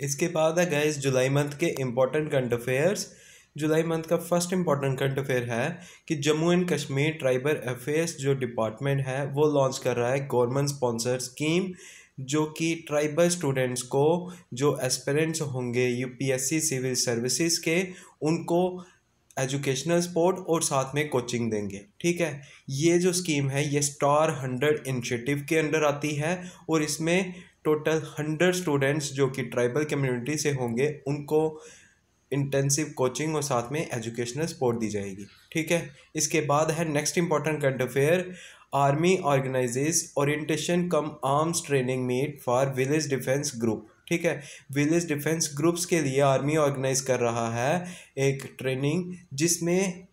इसके बाद है गए जुलाई मंथ के इम्पॉर्टेंट करंट अफेयर्स जुलाई मंथ का फर्स्ट इम्पॉर्टेंट करंट अफेयर है कि Jammu and Kashmir tribal affairs जो डिपार्टमेंट है वो लॉन्च कर रहा है गवर्नमेंट स्पॉन्सर स्कीम जो कि ट्राइबल स्टूडेंट्स को जो एस्पेरेंट्स होंगे यूपीएससी सिविल सर्विसेज के उनको एजुकेशनल सपोर्ट और साथ में कोचिंग देंगे ठीक है ये जो स्कीम है ये स्टार हंड्रेड इनिशिएटिव के अंडर आती है और इसमें टोटल हंड्रेड स्टूडेंट्स जो कि ट्राइबल कम्युनिटी से होंगे उनको इंटेंसिव कोचिंग और साथ में एजुकेशनल सपोर्ट दी जाएगी ठीक है इसके बाद है next important current affair army organises orientation cum arms training meet for village defence group ठीक है विलेज डिफेंस ग्रुप्स के लिए आर्मी ऑर्गेनाइज कर रहा है एक ट्रेनिंग जिसमें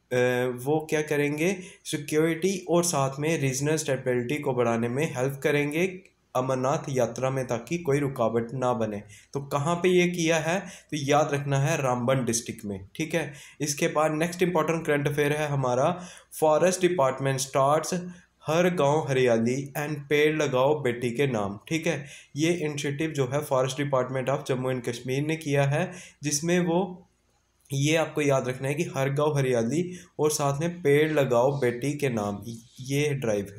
वो क्या करेंगे सिक्योरिटी और साथ में रीजनल स्टेबिलिटी को बढ़ाने में हेल्प करेंगे अमरनाथ यात्रा में ताकि कोई रुकावट ना बने तो कहाँ पे ये किया है तो याद रखना है रामबन डिस्ट्रिक्ट में ठीक है इसके बाद नेक्स्ट इंपॉर्टेंट करंट अफेयर है हमारा फॉरेस्ट डिपार्टमेंट स्टार्ट्स हर गांव हरियाली एंड पेड़ लगाओ बेटी के नाम ठीक है ये इनिशिएटिव जो है forest department of Jammu and Kashmir ने किया है जिसमें वो ये आपको याद रखना है कि हर गांव हरियाली और साथ में पेड़ लगाओ बेटी के नाम ये ड्राइव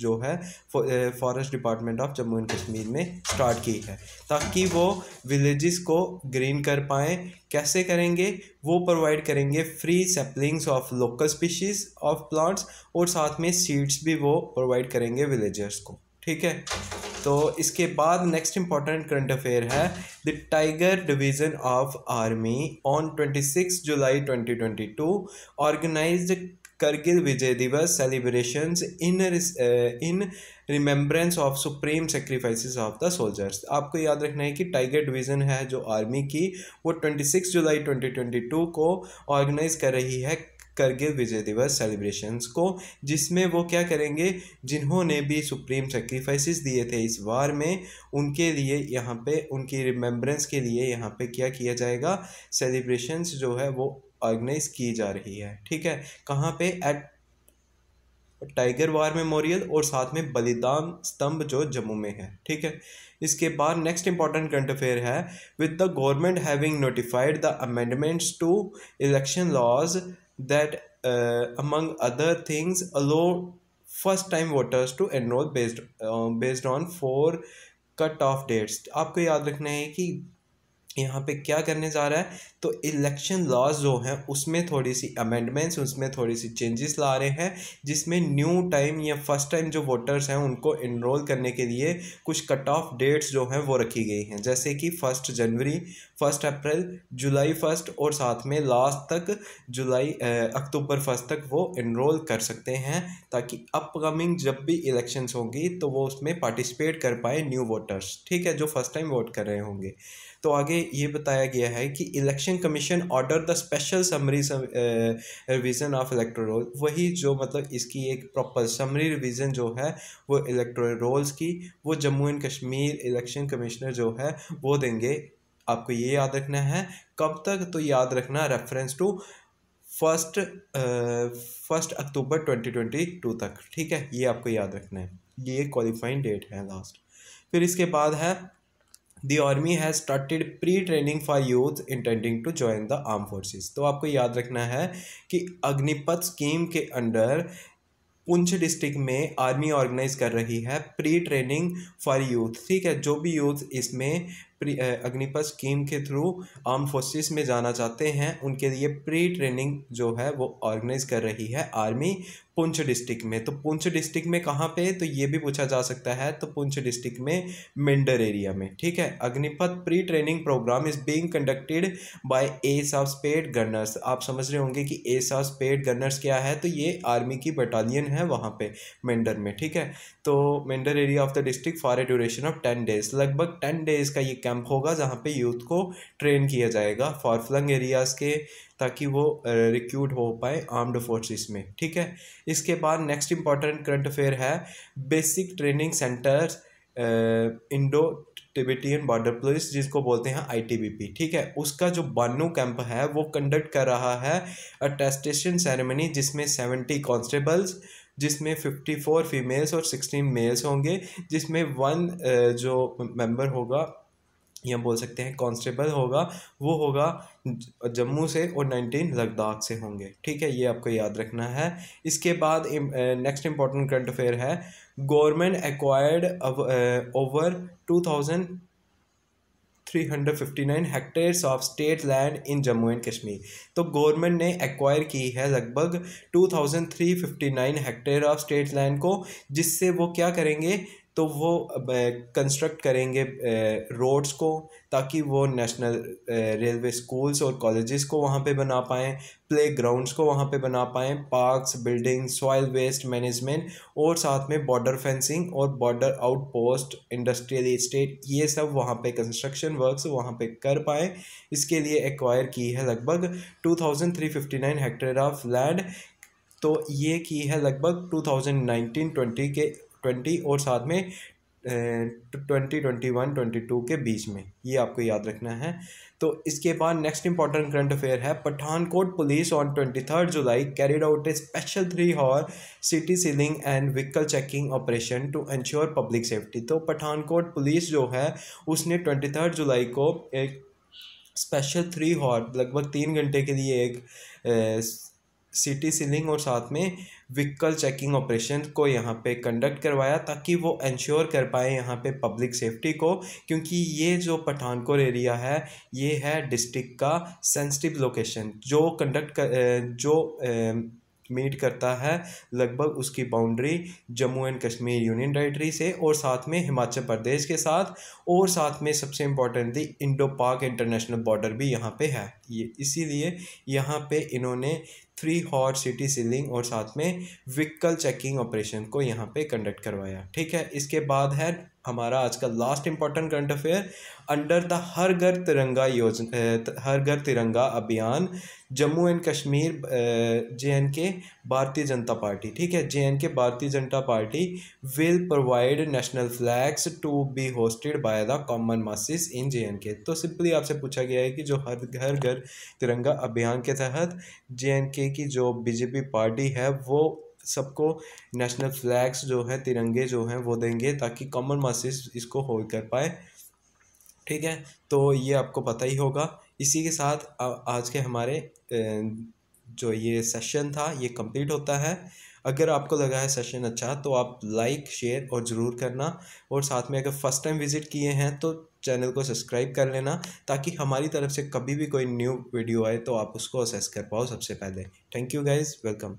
जो है forest department of Jammu and Kashmir में स्टार्ट की है ताकि वो विलेजेस को ग्रीन कर पाएँ कैसे करेंगे वो प्रोवाइड करेंगे free saplings of local species of plants और साथ में सीड्स भी वो प्रोवाइड करेंगे विलेजर्स को ठीक है तो इसके बाद नेक्स्ट इंपॉर्टेंट करंट अफेयर है the tiger division of army on 26 जुलाई 2022 organised Kargil Vijay Diwas celebration in in remembrance of supreme sacrifice of the soldiers आपको याद रखना है कि टाइगर डिवीज़न है जो आर्मी की वो 26 जुलाई 2022 को ऑर्गेनाइज कर रही है करगिल विजय दिवस सेलिब्रेशंस को जिसमें वो क्या करेंगे जिन्होंने भी सुप्रीम सेक्रीफाइसेस दिए थे इस वार में उनके लिए यहाँ पे उनकी रिमेम्बरेंस के लिए यहाँ पे क्या किया जाएगा सेलिब्रेशंस जो है वो ऑर्गेनाइज की जा रही है ठीक है कहाँ पे एट टाइगर वार मेमोरियल और साथ में बलिदान स्तंभ जो जम्मू में है ठीक है इसके बाद नेक्स्ट इंपॉर्टेंट करंट अफेयर है with the government having notified the amendments to election laws that among other things allow first time voters to enrol based based on four cut off dates आपको याद रखना है कि यहाँ पे क्या करने जा रहा है तो इलेक्शन लॉज जो हैं उसमें थोड़ी सी अमेंडमेंट्स उसमें थोड़ी सी चेंजेस ला रहे हैं जिसमें न्यू टाइम या फर्स्ट टाइम जो वोटर्स हैं उनको इनरोल करने के लिए कुछ कट ऑफ डेट्स जो हैं वो रखी गई हैं जैसे कि फर्स्ट जनवरी फर्स्ट अप्रैल जुलाई फर्स्ट और साथ में लास्ट तक जुलाई अक्टूबर फर्स्ट तक वो इनरोल कर सकते हैं ताकि अपकमिंग जब भी इलेक्शंस होंगी तो वो उसमें पार्टिसिपेट कर पाए न्यू वोटर्स ठीक है जो फर्स्ट टाइम वोट कर रहे होंगे तो आगे ये बताया गया है कि election commission order the special summary revision of electoral वही जो मतलब इसकी एक प्रॉपर समरी रिवीजन जो है वो रोल्स की वो Jammu and Kashmir election commissioner जो है वो देंगे आपको ये याद रखना है कब तक तो याद रखना रेफरेंस टू फर्स्ट फर्स्ट अक्टूबर ट्वेंटी ट्वेंटी टू तक ठीक है ये आपको याद रखना है ये क्वालिफाइंग डेट है लास्ट फिर इसके बाद है the army has started pre training for youth intending to join the arm forces तो आपको याद रखना है कि अग्निपथ स्कीम के अंडर पुंछ डिस्ट्रिक्ट में आर्मी ऑर्गेनाइज कर रही है प्री ट्रेनिंग फॉर यूथ ठीक है जो भी यूथ इसमें अग्निपथ स्कीम के थ्रू आर्म फोर्सेस में जाना चाहते हैं उनके लिए प्री ट्रेनिंग जो है वो ऑर्गेनाइज कर रही है आर्मी पुंछ डिस्ट्रिक्ट में तो पुंछ डिस्ट्रिक्ट में कहाँ पे तो ये भी पूछा जा सकता है तो पुंछ डिस्ट्रिक्ट में मेंडर एरिया में ठीक है Agnipath pre training programme is being conducted by ace of spade gunners आप समझ रहे होंगे कि एस ऑफ स्पेड गनर्स क्या है तो ये आर्मी की बटालियन है वहाँ पे मिंडर में ठीक है तो Mendhar area of the district for a duration of ten days लगभग टेन डेज का ये कैंप होगा जहाँ पे यूथ को ट्रेन किया जाएगा फॉर फ्लंग एरियाज़ के ताकि वो रिक्यूट हो पाए आर्म्ड फोर्सेस में ठीक है इसके बाद नेक्स्ट इंपॉर्टेंट करंट अफेयर है basic training centre Indo Tibetan border police जिसको बोलते हैं आईटीबीपी ठीक है उसका जो बानू कैंप है वो कंडक्ट कर रहा है अटेस्टेशन सेरेमनी जिसमें सेवेंटी कॉन्स्टेबल्स जिसमें फिफ्टी फोर फीमेल्स और सिक्सटीन मेल्स होंगे जिसमें वन जो मेंबर होगा या बोल सकते हैं कांस्टेबल होगा वो होगा जम्मू से और नाइनटीन लद्दाख से होंगे ठीक है ये आपको याद रखना है इसके बाद नेक्स्ट इंपॉर्टेंट करंट अफेयर है government acquired over two thousand 359 hectares of state land in Jammu and Kashmir तो गवर्नमेंट ने एक्वायर की है लगभग 2359 हेक्टेयर ऑफ स्टेट लैंड को जिससे वो क्या करेंगे तो वो कंस्ट्रक्ट करेंगे रोड्स को ताकि वो नेशनल रेलवे स्कूल्स और कॉलेजेस को वहाँ पे बना पाएँ प्ले ग्राउंड्स को वहाँ पे बना पाएँ parks building soil waste management और साथ में बॉर्डर फेंसिंग और border out post industrial estate ये सब वहाँ पे कंस्ट्रक्शन वर्क्स वहाँ पे कर पाएँ इसके लिए एक्वायर की है लगभग two thousand three fifty nine hectare of land तो ये की है लगभग टू थाउजेंड नाइनटीन ट्वेंटी के ट्वेंटी और साथ में twenty twenty one twenty two के बीच में ये आपको याद रखना है तो इसके बाद नेक्स्ट इंपॉर्टेंट करंट अफेयर है Pathankot police on twenty third जुलाई carried out a special three hour city sealing and vehicle checking operation to ensure public safety तो पठानकोट पुलिस जो है उसने ट्वेंटी थर्ड जुलाई को एक स्पेशल थ्री हॉर लगभग तीन घंटे के लिए एक सिटी सीलिंग और साथ में व्हीकल चेकिंग ऑपरेशन को यहाँ पे कंडक्ट करवाया ताकि वो इंश्योर कर पाए यहाँ पे पब्लिक सेफ्टी को क्योंकि ये जो पठानकोट एरिया है ये है डिस्ट्रिक्ट का सेंसिटिव लोकेशन जो कंडक्ट कर जो मीट करता है लगभग उसकी boundary Jammu and Kashmir union territory से और साथ में हिमाचल प्रदेश के साथ और साथ में सबसे थी इंडो पाक इंटरनेशनल बॉर्डर भी यहाँ पे है ये इसीलिए यहाँ पे इन्होंने थ्री हॉट सिटी सीलिंग और साथ में व्हीकल चेकिंग ऑपरेशन को यहाँ पे कंडक्ट करवाया ठीक है इसके बाद है हमारा आज का last important current affair under the हर घर तिरंगा योजना हर घर तिरंगा अभियान Jammu and Kashmir J and K Bharatiya Janata party ठीक है जे and K Bharatiya Janata party will provide national flags to be hosted by the common masses in J and K तो सिंपली आपसे पूछा गया है कि जो हर घर घर तिरंगा अभियान के तहत जे एंड के की जो बीजेपी पार्टी है वो सबको नेशनल फ्लैग्स जो है तिरंगे जो हैं वो देंगे ताकि कॉमन मासेस इसको होल्ड कर पाए ठीक है तो ये आपको पता ही होगा इसी के साथ आज के हमारे जो ये सेशन था ये कंप्लीट होता है अगर आपको लगा है सेशन अच्छा तो आप लाइक शेयर और ज़रूर करना और साथ में अगर फ़र्स्ट टाइम विज़िट किए हैं तो चैनल को सब्सक्राइब कर लेना ताकि हमारी तरफ से कभी भी कोई न्यू वीडियो आए तो आप उसको असेस कर पाओ सबसे पहले थैंक यू गाइज़ वेलकम